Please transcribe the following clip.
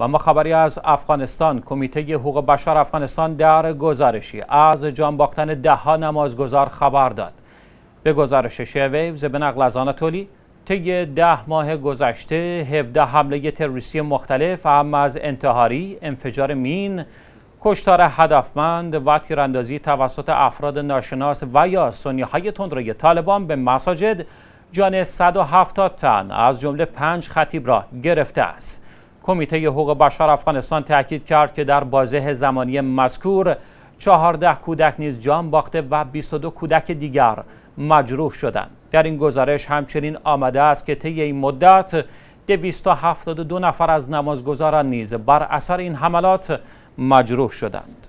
و ما خبری از افغانستان کمیته حقوق بشر افغانستان در گزارشی از جان باختن ده ها نمازگزار خبر داد به گزارش شویوز به نقل از آناتولی طی ده ماه گذشته 17 حمله تروریستی مختلف هم از انتحاری، انفجار مین، کشتار هدفمند و تیراندازی توسط افراد ناشناس و یا سنیهای تندروی طالبان به مساجد جان 170 تن از جمله 5 خطیب را گرفته است. کمیته حقوق بشر افغانستان تاکید کرد که در بازه زمانی مذکور 14 کودک نیز جان باخته و 22 کودک دیگر مجروح شدند. در این گزارش همچنین آمده است که طی این مدت 272 نفر از نمازگزاران نیز بر اثر این حملات مجروح شدند.